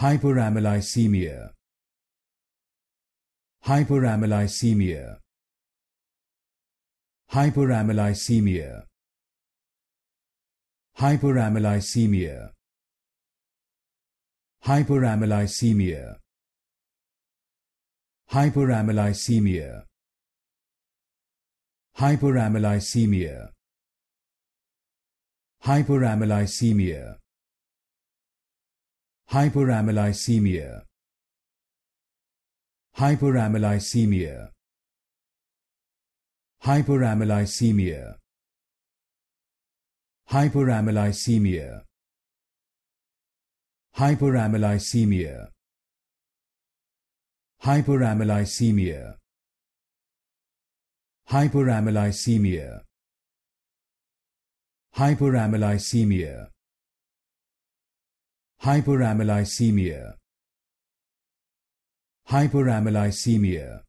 hyperamylcemia hyperamylcemia hyperamylcemia hyperamylcemia hyperamylcemia hyperamylcemia hyperamylcemia hyperamylcemia hyperamylicinemia hyperamylicinemia hyperamylicinemia hyperamylicinemia hyperamylicinemia hyperamylicinemia hyperamylicinemia hyperamylicinemia Hyperamylasemia. Hyperamylasemia.